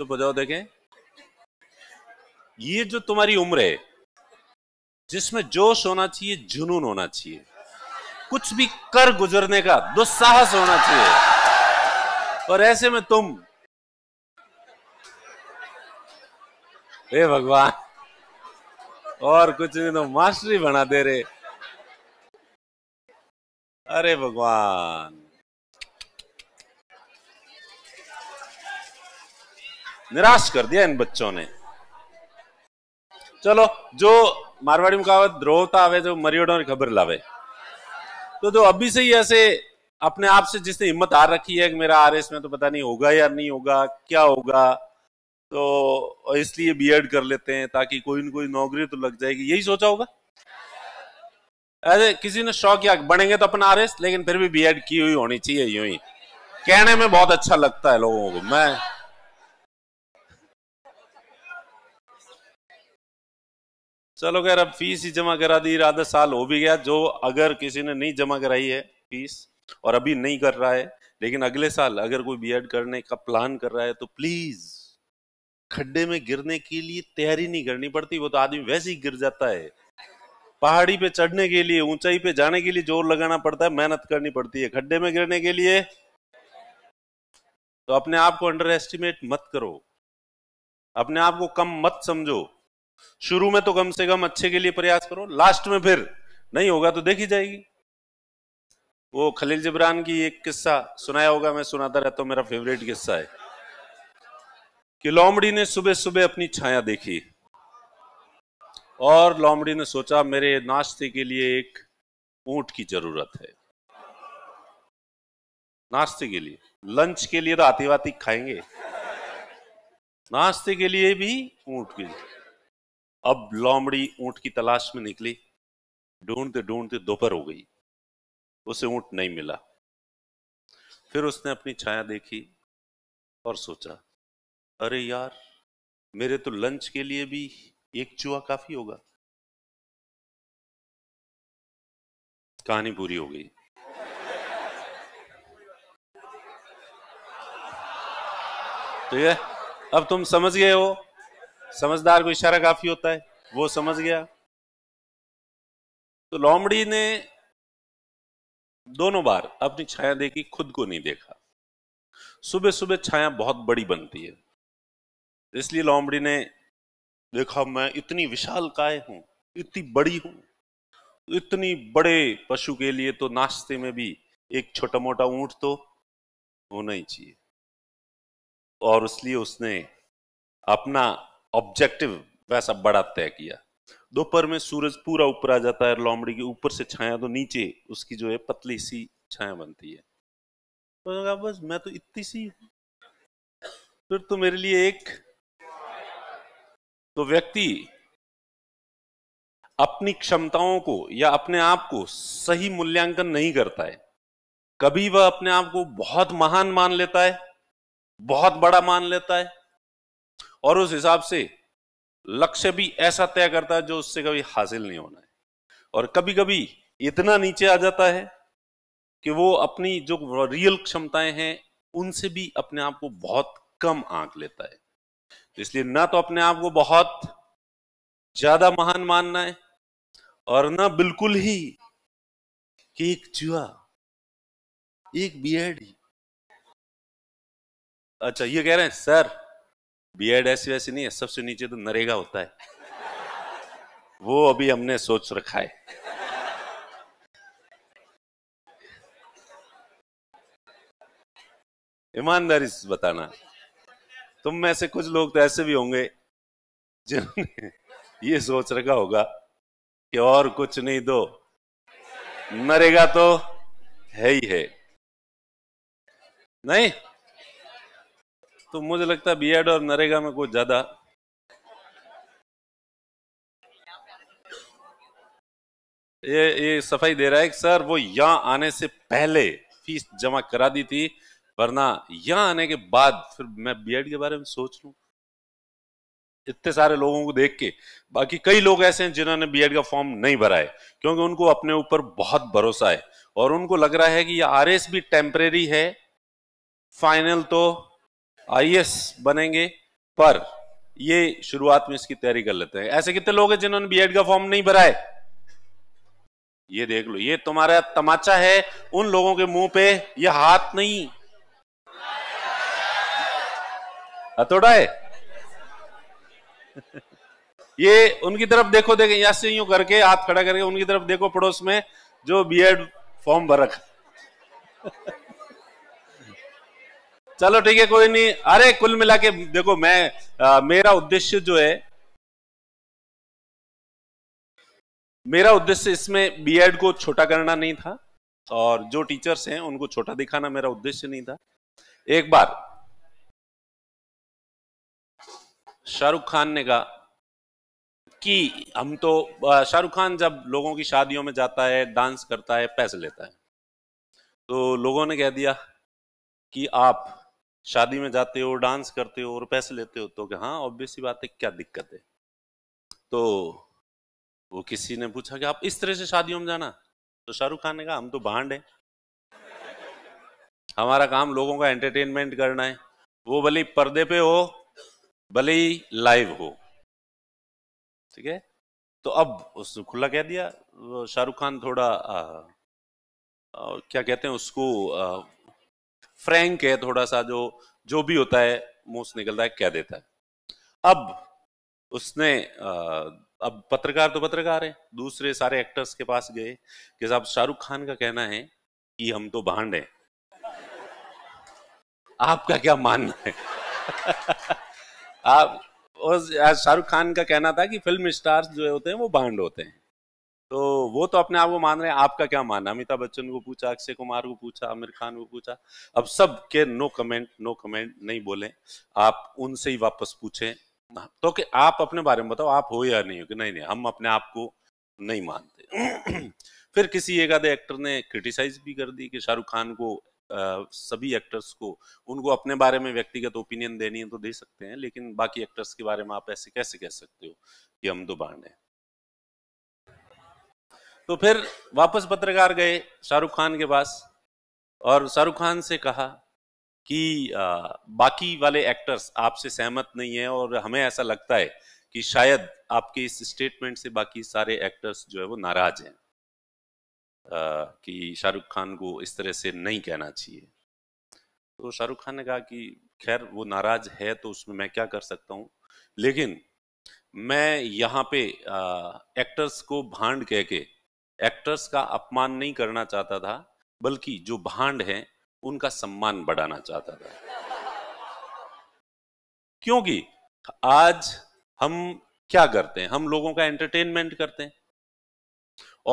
चुप हो जाओ देखें ये जो तुम्हारी उम्र है जिसमें जोश होना चाहिए जुनून होना चाहिए कुछ भी कर गुजरने का दुस्साहस होना चाहिए और ऐसे में तुम हे भगवान और कुछ नहीं तो मास्टरी बना दे रहे अरे भगवान निराश कर दिया इन बच्चों ने मारवाड़ी में મારવાડી द्रोहता आवे जो તો મરિયોડો खबर लावे तो जो अभी से ही ऐसे अपने आप से जिसने हिम्मत आ रखी है कि मेरा आर एस में तो पता नहीं होगा या नहीं होगा क्या होगा तो इसलिए बीएड कर लेते हैं ताकि कोई ना कोई नौकरी तो लग जाएगी यही सोचा होगा अरे किसी ने शौक किया बनेंगे तो अपना आर एस लेकिन फिर भी बीएड की हुई होनी चाहिए यूं ही कहने में बहुत अच्छा लगता है लोगों को मैं चलो खैर अब फीस ही जमा करा दी आधा साल हो भी गया जो अगर किसी ने नहीं जमा कराई है फीस और अभी नहीं कर रहा है लेकिन अगले साल अगर कोई बीएड करने का प्लान कर रहा है तो प्लीज खड्डे में गिरने के लिए तैयारी नहीं करनी पड़ती वो तो आदमी वैसे ही गिर जाता है पहाड़ी पे चढ़ने के लिए ऊंचाई पे जाने के लिए जोर लगाना पड़ता है मेहनत करनी पड़ती है खड्डे में गिरने के लिए तो अपने आप को अंडर एस्टिमेट मत करो अपने आप को कम मत समझो शुरू में तो कम से कम अच्छे के लिए प्रयास करो लास्ट में फिर नहीं होगा तो देखी जाएगी वो खलील जिब्रान की एक किस्सा सुनाया होगा मैं सुनाता रहता हूं मेरा फेवरेट किस्सा है कि लोमड़ी ने सुबह सुबह अपनी छाया देखी और लोमड़ी ने सोचा मेरे नाश्ते के लिए एक ऊंट की जरूरत है नाश्ते के लिए लंच के लिए तो आतिवाती खाएंगे नाश्ते के लिए भी ऊंट की अब लोमड़ी ऊंट की तलाश में निकली ढूंढते ढूंढते दोपहर हो गई उसे ऊंट नहीं मिला फिर उसने अपनी छाया देखी और सोचा अरे यार मेरे तो लंच के लिए भी एक चूहा काफी होगा कहानी पूरी हो गई ठीक है अब तुम समझ गए हो समझदार को इशारा काफी होता है वो समझ गया तो लोमड़ी ने दोनों बार अपनी छाया देखी खुद को नहीं देखा सुबह सुबह छाया बहुत बड़ी बनती है इसलिए लोमड़ी ने देखा मैं इतनी विशाल काय हूं इतनी बड़ी हूं इतनी बड़े पशु के लिए तो नाश्ते में भी एक छोटा मोटा ऊंट तो होना ही चाहिए और इसलिए उसने अपना ऑब्जेक्टिव वैसा बड़ा तय किया दोपहर में सूरज पूरा ऊपर आ जाता है लोमड़ी के ऊपर से छाया तो नीचे उसकी जो है पतली सी छाया बनती है तो बस मैं तो इतनी सी फिर तो मेरे लिए एक तो व्यक्ति अपनी क्षमताओं को या अपने आप को सही मूल्यांकन नहीं करता है कभी वह अपने आप को बहुत महान मान लेता है बहुत बड़ा मान लेता है और उस हिसाब से लक्ष्य भी ऐसा तय करता है जो उससे कभी हासिल नहीं होना है और कभी कभी इतना नीचे आ जाता है कि वो अपनी जो रियल क्षमताएं हैं उनसे भी अपने आप को बहुत कम आंक लेता है तो इसलिए ना तो अपने आप को बहुत ज्यादा महान मानना है और ना बिल्कुल ही कि एक चुहा एक बियर्ड अच्छा ये कह रहे हैं सर बी एड ऐसी वैसी नहीं है सबसे नीचे तो नरेगा होता है वो अभी हमने सोच रखा है ईमानदारी से बताना तुम में से कुछ लोग तो ऐसे भी होंगे जिन्होंने ये सोच रखा होगा कि और कुछ नहीं दो तो नरेगा तो है ही है नहीं तो मुझे लगता है बीएड और नरेगा में कुछ ज्यादा ये ये सफाई दे रहा है सर वो यहां आने से पहले फीस जमा करा दी थी वरना यहां आने के बाद फिर मैं बीएड के बारे में सोच लू इतने सारे लोगों को देख के बाकी कई लोग ऐसे हैं जिन्होंने बीएड का फॉर्म नहीं भरा है क्योंकि उनको अपने ऊपर बहुत भरोसा है और उनको लग रहा है कि ये आरएस भी टेम्परेरी है फाइनल तो आई बनेंगे पर ये शुरुआत में इसकी तैयारी कर लेते हैं ऐसे कितने लोग हैं जिन्होंने बीएड का फॉर्म नहीं भरा है ये देख लो ये तुम्हारा तमाचा है उन लोगों के मुंह पे ये हाथ नहीं हथोड़ा है ये उनकी तरफ देखो देखे यहां से यूं करके हाथ खड़ा करके उनकी तरफ देखो पड़ोस में जो बीएड फॉर्म भर रखा चलो ठीक है कोई नहीं अरे कुल मिला के देखो मैं आ, मेरा उद्देश्य जो है मेरा उद्देश्य इसमें बीएड को छोटा करना नहीं था और जो टीचर्स हैं उनको छोटा दिखाना मेरा उद्देश्य नहीं था एक बार शाहरुख खान ने कहा कि हम तो शाहरुख खान जब लोगों की शादियों में जाता है डांस करता है पैसे लेता है तो लोगों ने कह दिया कि आप शादी में जाते हो डांस करते हो और पैसे लेते हो तो हाँ ऑब्वियस ही बात है क्या दिक्कत है तो वो किसी ने पूछा कि आप इस तरह से शादियों में जाना तो शाहरुख खान ने कहा हम तो भांड हैं हमारा काम लोगों का एंटरटेनमेंट करना है वो भले पर्दे पे हो भले ही लाइव हो ठीक है तो अब उसने खुला कह दिया शाहरुख खान थोड़ा आ, आ, क्या कहते हैं उसको आ, फ्रैंक है थोड़ा सा जो जो भी होता है मुंह से निकलता है कह देता है अब उसने आ, अब पत्रकार तो पत्रकार है दूसरे सारे एक्टर्स के पास गए कि साहब शाहरुख खान का कहना है कि हम तो भांड हैं आपका क्या मानना है आप शाहरुख खान का कहना था कि फिल्म स्टार्स जो होते हैं वो बांड होते हैं तो वो तो अपने आप को मान रहे हैं आपका क्या मानना अमिताभ बच्चन को पूछा अक्षय कुमार को पूछा आमिर खान को पूछा अब सब के नो कमेंट नो कमेंट नहीं बोले आप उनसे ही वापस पूछे तो कि आप अपने बारे में बताओ आप हो या नहीं हो कि नहीं नहीं हम अपने आप को नहीं मानते फिर किसी एक आधे एक्टर ने क्रिटिसाइज भी कर दी कि शाहरुख खान को आ, सभी एक्टर्स को उनको अपने बारे में व्यक्तिगत ओपिनियन देनी है तो दे सकते हैं लेकिन बाकी एक्टर्स के बारे में आप ऐसे कैसे कह सकते हो कि हम तो बाढ़ हैं तो फिर वापस पत्रकार गए शाहरुख खान के पास और शाहरुख खान से कहा कि बाकी वाले एक्टर्स आपसे सहमत नहीं है और हमें ऐसा लगता है कि शायद आपके इस स्टेटमेंट से बाकी सारे एक्टर्स जो है वो नाराज हैं कि शाहरुख खान को इस तरह से नहीं कहना चाहिए तो शाहरुख खान ने कहा कि खैर वो नाराज है तो उसमें मैं क्या कर सकता हूँ लेकिन मैं यहाँ पे आ, एक्टर्स को भांड कह के एक्टर्स का अपमान नहीं करना चाहता था बल्कि जो भांड हैं उनका सम्मान बढ़ाना चाहता था क्योंकि आज हम क्या करते हैं हम लोगों का एंटरटेनमेंट करते हैं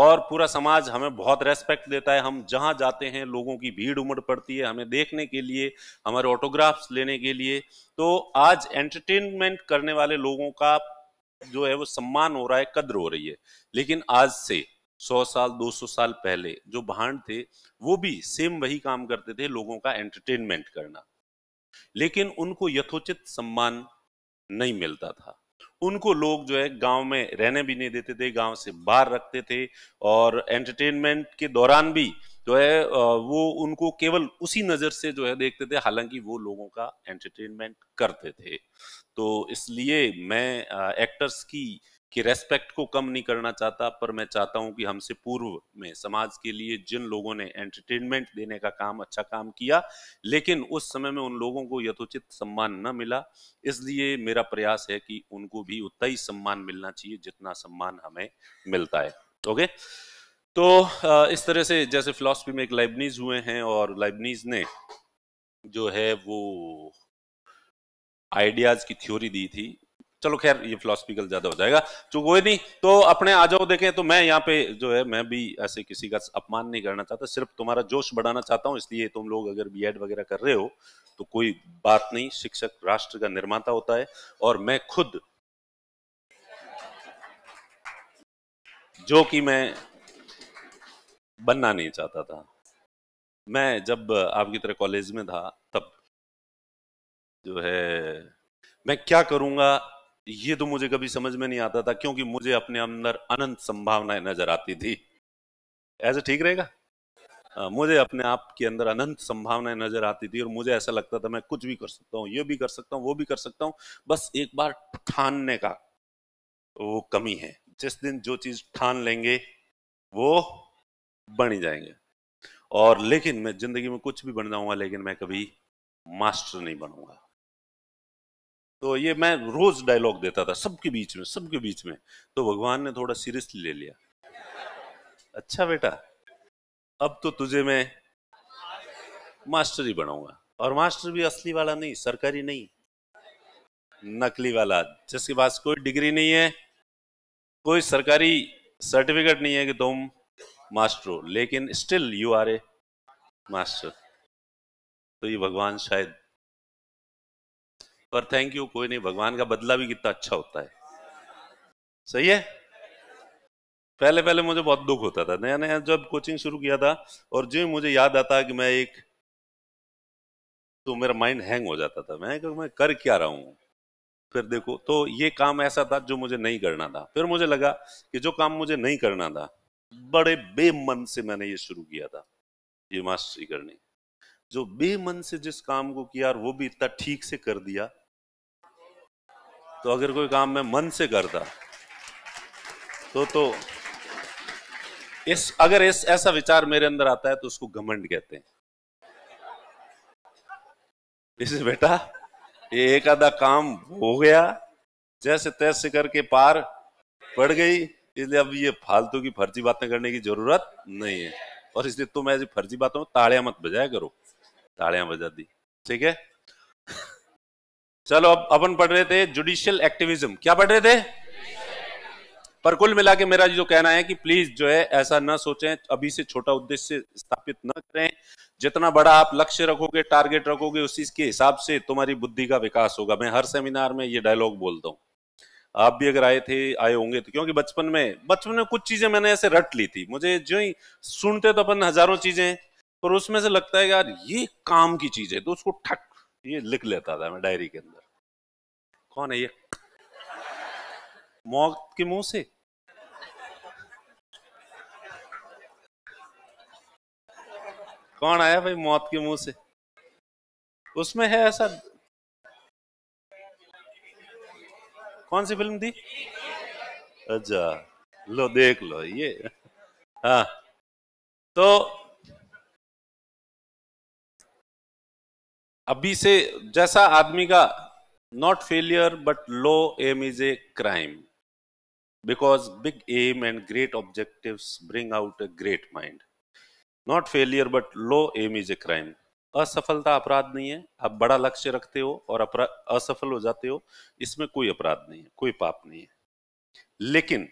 और पूरा समाज हमें बहुत रेस्पेक्ट देता है हम जहां जाते हैं लोगों की भीड़ उमड़ पड़ती है हमें देखने के लिए हमारे ऑटोग्राफ्स लेने के लिए तो आज एंटरटेनमेंट करने वाले लोगों का जो है वो सम्मान हो रहा है कद्र हो रही है लेकिन आज से सौ साल दो सौ साल पहले जो भांड थे वो भी सेम वही काम करते थे लोगों का एंटरटेनमेंट करना लेकिन उनको यथोचित सम्मान नहीं मिलता था उनको लोग जो है गांव में रहने भी नहीं देते थे गांव से बाहर रखते थे और एंटरटेनमेंट के दौरान भी जो है वो उनको केवल उसी नज़र से जो है देखते थे हालांकि वो लोगों का एंटरटेनमेंट करते थे तो इसलिए मैं एक्टर्स की कि रेस्पेक्ट को कम नहीं करना चाहता पर मैं चाहता हूं कि हमसे पूर्व में समाज के लिए जिन लोगों ने एंटरटेनमेंट देने का काम अच्छा काम किया लेकिन उस समय में उन लोगों को यथोचित सम्मान न मिला इसलिए मेरा प्रयास है कि उनको भी उतना ही सम्मान मिलना चाहिए जितना सम्मान हमें मिलता है ओके तो इस तरह से जैसे फिलोसफी में एक लाइबनीज हुए हैं और लाइबनीज ने जो है वो आइडियाज की थ्योरी दी थी चलो खैर ये फिलोसफिकल ज्यादा हो जाएगा तो कोई नहीं तो अपने आ जाओ देखें तो मैं यहाँ पे जो है मैं भी ऐसे किसी का अपमान नहीं करना चाहता सिर्फ तुम्हारा जोश बढ़ाना चाहता हूँ इसलिए तुम लोग अगर बी वगैरह कर रहे हो तो कोई बात नहीं शिक्षक राष्ट्र का निर्माता होता है और मैं खुद जो कि मैं बनना नहीं चाहता था मैं जब आपकी तरह कॉलेज में था तब जो है मैं क्या करूंगा ये तो मुझे कभी समझ में नहीं आता था क्योंकि मुझे अपने अंदर अनंत संभावनाएं नजर आती थी ऐसे ठीक रहेगा मुझे अपने आप के अंदर अनंत संभावनाएं नजर आती थी और मुझे ऐसा लगता था मैं कुछ भी कर सकता हूँ ये भी कर सकता हूँ वो भी कर सकता हूँ बस एक बार ठानने का वो कमी है जिस दिन जो चीज ठान लेंगे वो बन ही जाएंगे और लेकिन मैं जिंदगी में कुछ भी बन जाऊंगा लेकिन मैं कभी मास्टर नहीं बनूंगा तो ये मैं रोज डायलॉग देता था सबके बीच में सबके बीच में तो भगवान ने थोड़ा सीरियसली ले लिया अच्छा बेटा अब तो तुझे मैं मास्टर ही बनाऊंगा और मास्टर भी असली वाला नहीं सरकारी नहीं नकली वाला जिसके पास कोई डिग्री नहीं है कोई सरकारी सर्टिफिकेट नहीं है कि तुम मास्टर हो लेकिन still you are a master तो ये भगवान शायद पर थैंक यू कोई नहीं भगवान का बदला भी कितना अच्छा होता है सही है पहले पहले मुझे बहुत दुख होता था नया नया जब कोचिंग शुरू किया था और जो मुझे याद आता कि मैं एक तो मेरा माइंड हैंग हो जाता था मैं मैं कर क्या रहा हूं फिर देखो तो ये काम ऐसा था जो मुझे नहीं करना था फिर मुझे लगा कि जो काम मुझे नहीं करना था बड़े बेमन से मैंने ये शुरू किया था ये मास्टरी करने जो बेमन से जिस काम को किया और वो भी इतना ठीक से कर दिया तो अगर कोई काम मैं मन से करता तो तो इस अगर इस ऐसा विचार मेरे अंदर आता है तो उसको घमंड कहते हैं इसे बेटा ये एक आधा काम हो गया जैसे तैसे करके पार पड़ गई इसलिए अब ये फालतू की फर्जी बातें करने की जरूरत नहीं है और इसलिए तुम ऐसी फर्जी बातों में ताड़िया मत बजाया करो ताड़िया बजा दी ठीक है चलो अब अपन पढ़ रहे थे जुडिशियल एक्टिविज्म क्या पढ़ रहे थे पर कुल मिला के मेरा जो कहना है कि प्लीज जो है ऐसा ना सोचें अभी से छोटा उद्देश्य स्थापित न करें जितना बड़ा आप लक्ष्य रखोगे टारगेट रखोगे उसी के हिसाब से तुम्हारी बुद्धि का विकास होगा मैं हर सेमिनार में ये डायलॉग बोलता हूँ आप भी अगर आए थे आए होंगे तो क्योंकि बचपन में बचपन में कुछ चीजें मैंने ऐसे रट ली थी मुझे जो ही सुनते तो अपन हजारों चीजें पर उसमें से लगता है यार ये काम की चीज है तो उसको ठक ये लिख लेता था मैं डायरी के अंदर कौन है ये मौत के मुंह से कौन आया भाई मौत के मुंह से उसमें है ऐसा कौन सी फिल्म थी अच्छा लो देख लो ये हाँ तो अभी से जैसा आदमी का not failure but low aim is a crime because big aim and great objective bring out a great mind not failure but low aim is a crime असफलता अपराध नहीं है आप बड़ा लक्ष्य रखते हो और असफल हो जाते हो इसमें कोई अपराध नहीं है कोई पाप नहीं है लेकिन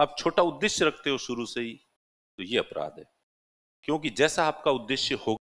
आप छोटा उद्देश्य रखते हो शुरू से ही तो ये अपराध है क्योंकि जैसा आपका उद्देश्य होगा